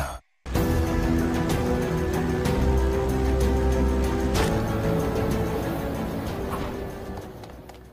bien.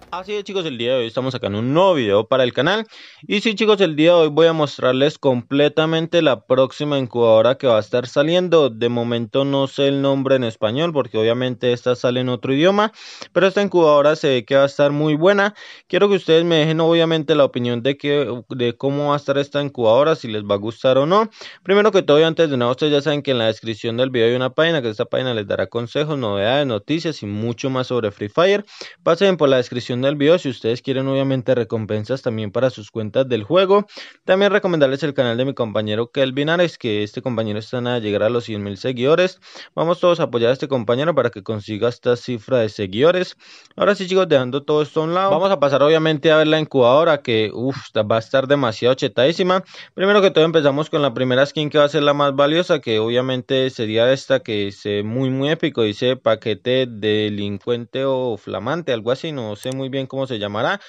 Así es chicos, el día de hoy estamos sacando un nuevo video para el canal Y si chicos, el día de hoy voy a mostrarles completamente la próxima incubadora que va a estar saliendo De momento no sé el nombre en español porque obviamente esta sale en otro idioma Pero esta incubadora se ve que va a estar muy buena Quiero que ustedes me dejen obviamente la opinión de, que, de cómo va a estar esta incubadora, si les va a gustar o no Primero que todo y antes de nada, ustedes ya saben que en la descripción del video hay una página Que esta página les dará consejos, novedades, noticias y mucho más sobre Free Fire Pasen por la descripción del video si ustedes quieren obviamente recompensas también para sus cuentas del juego. También recomendarles el canal de mi compañero Kelvin Ares, que este compañero está a llegar a los 100 mil seguidores. Vamos todos a apoyar a este compañero para que consiga esta cifra de seguidores. Ahora sí chicos, dejando todo esto a un lado, vamos a pasar obviamente a ver la incubadora que va a estar demasiado chetadísima. Primero que todo empezamos con la primera skin que va a ser la más valiosa, que obviamente sería esta que es muy muy épico, dice paquete delincuente o flamante, algo así, no sé muy bien cómo se llamará,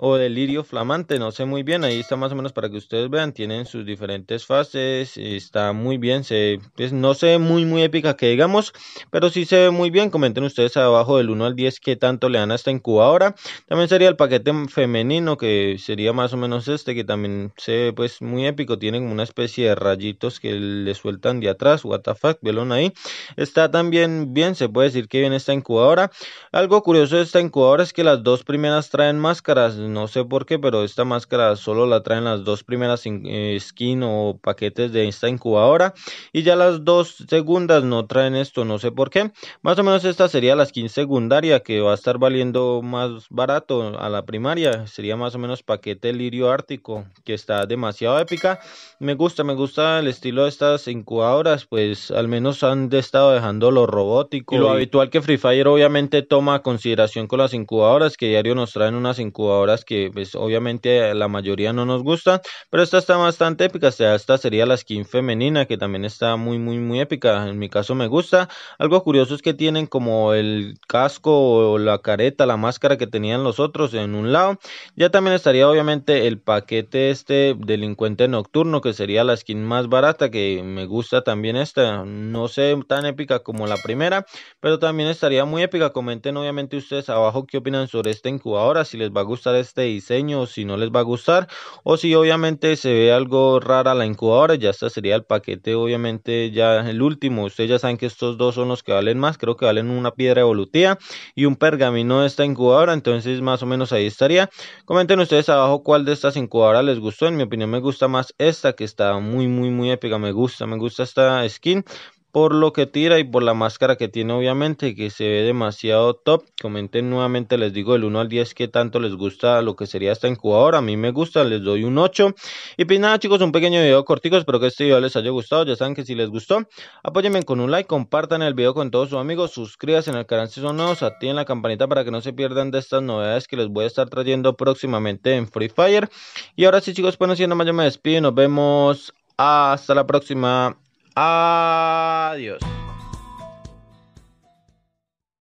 o delirio flamante, no sé muy bien, ahí está más o menos para que ustedes vean, tienen sus diferentes fases, está muy bien, se, pues, no se ve muy muy épica que digamos, pero sí se ve muy bien, comenten ustedes abajo del 1 al 10 qué tanto le dan a esta incubadora, también sería el paquete femenino que sería más o menos este que también se ve pues muy épico, tienen una especie de rayitos que le sueltan de atrás, what the fuck, velón ahí, está también bien, se puede decir que bien esta incubadora, algo curioso de esta incubadora es que las dos primeras traen máscaras, no sé por qué, pero esta máscara solo la traen las dos primeras eh, skin o paquetes de esta incubadora y ya las dos segundas no traen esto, no sé por qué. Más o menos esta sería la skin secundaria que va a estar valiendo más barato a la primaria, sería más o menos paquete lirio ártico que está demasiado épica. Me gusta, me gusta el estilo de estas incubadoras, pues al menos han estado dejando lo robótico y lo habitual que Free Fire obviamente toma consideración con las incubadoras que diario nos traen unas incubadoras que pues, obviamente la mayoría no nos gusta pero esta está bastante épica, esta sería la skin femenina que también está muy muy muy épica, en mi caso me gusta. Algo curioso es que tienen como el casco o la careta, la máscara que tenían los otros en un lado. Ya también estaría obviamente el paquete este delincuente nocturno que sería la skin más barata que me gusta también esta, no sé tan épica como la primera, pero también estaría muy épica. Comenten obviamente ustedes abajo qué opinan sobre esta incubadora, si les va a gustar este diseño, si no les va a gustar, o si obviamente se ve algo rara la incubadora, ya este sería el paquete, obviamente ya el último. Ustedes ya saben que estos dos son los que valen más, creo que valen una piedra evolutiva y un pergamino de esta incubadora, entonces más o menos ahí estaría. Comenten ustedes abajo cuál de estas incubadoras les gustó, en mi opinión me gusta más esta que está muy, muy, muy épica, me gusta, me gusta esta skin por lo que tira y por la máscara que tiene obviamente que se ve demasiado top comenten nuevamente les digo el 1 al 10 que tanto les gusta lo que sería esta incubadora a mí me gusta les doy un 8 y pues nada chicos un pequeño video cortico espero que este video les haya gustado ya saben que si les gustó apóyenme con un like compartan el video con todos sus amigos suscríbanse en el canal si son nuevos activen la campanita para que no se pierdan de estas novedades que les voy a estar trayendo próximamente en Free Fire y ahora sí chicos pues no siendo más yo me despido nos vemos hasta la próxima Adiós.